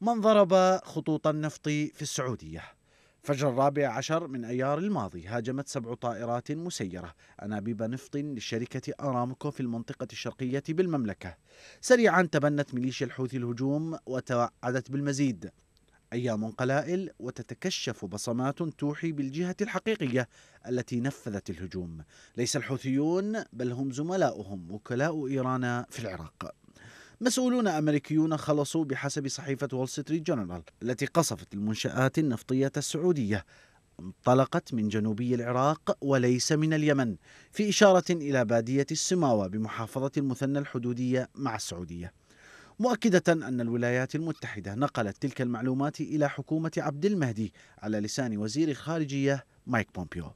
من ضرب خطوط النفط في السعودية فجر الرابع عشر من أيار الماضي هاجمت سبع طائرات مسيرة أنابيب نفط لشركة أرامكو في المنطقة الشرقية بالمملكة سريعا تبنت ميليشيا الحوثي الهجوم وتوعدت بالمزيد أيام قلائل وتتكشف بصمات توحي بالجهة الحقيقية التي نفذت الهجوم ليس الحوثيون بل هم زملاؤهم وكلاء إيران في العراق مسؤولون أمريكيون خلصوا بحسب صحيفة وول ستريت جورنال التي قصفت المنشآت النفطية السعودية انطلقت من جنوبي العراق وليس من اليمن في إشارة إلى بادية السماوة بمحافظة المثنى الحدودية مع السعودية مؤكدة أن الولايات المتحدة نقلت تلك المعلومات إلى حكومة عبد المهدي على لسان وزير الخارجية مايك بومبيو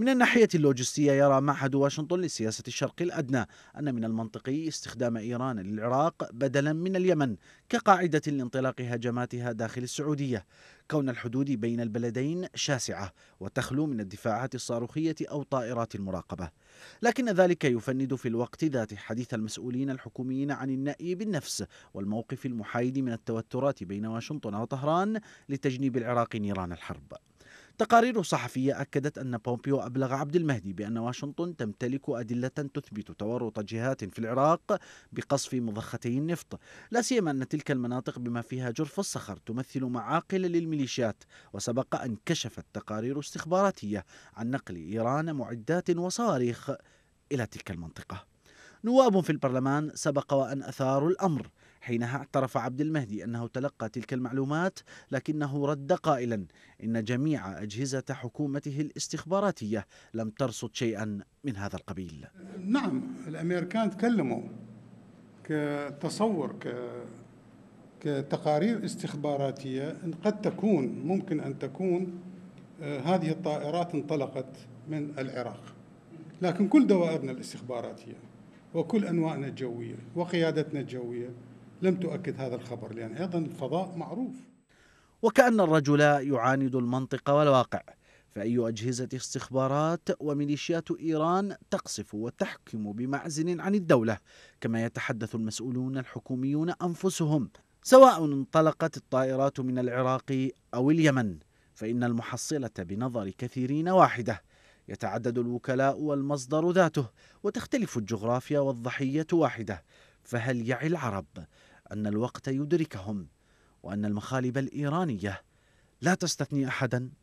من الناحية اللوجستية يرى معهد واشنطن لسياسة الشرق الأدنى أن من المنطقي استخدام إيران للعراق بدلا من اليمن كقاعدة لانطلاق هجماتها داخل السعودية كون الحدود بين البلدين شاسعة وتخلو من الدفاعات الصاروخية أو طائرات المراقبة لكن ذلك يفند في الوقت ذاته حديث المسؤولين الحكوميين عن النأي بالنفس والموقف المحايد من التوترات بين واشنطن وطهران لتجنيب العراق نيران الحرب تقارير صحفية أكدت أن بومبيو أبلغ عبد المهدي بأن واشنطن تمتلك أدلة تثبت تورط جهات في العراق بقصف مضختي النفط لا سيما أن تلك المناطق بما فيها جرف الصخر تمثل معاقل للميليشيات وسبق أن كشفت تقارير استخباراتية عن نقل إيران معدات وصواريخ إلى تلك المنطقة نواب في البرلمان سبق وأن أثاروا الأمر حينها اعترف عبد المهدي أنه تلقى تلك المعلومات لكنه رد قائلا إن جميع أجهزة حكومته الاستخباراتية لم ترصد شيئا من هذا القبيل نعم الأمريكان تكلموا كتصور ك... كتقارير استخباراتية قد تكون ممكن أن تكون آه، هذه الطائرات انطلقت من العراق لكن كل دوائرنا الاستخباراتية وكل أنواعنا الجوية وقيادتنا الجوية لم تؤكد هذا الخبر لأن أيضا الفضاء معروف وكأن الرجل يعاند المنطق والواقع فأي أجهزة استخبارات وميليشيات إيران تقصف وتحكم بمعزل عن الدولة كما يتحدث المسؤولون الحكوميون أنفسهم سواء انطلقت الطائرات من العراق أو اليمن فإن المحصلة بنظر كثيرين واحدة يتعدد الوكلاء والمصدر ذاته وتختلف الجغرافيا والضحية واحدة فهل يعي العرب أن الوقت يدركهم وأن المخالب الإيرانية لا تستثني أحدا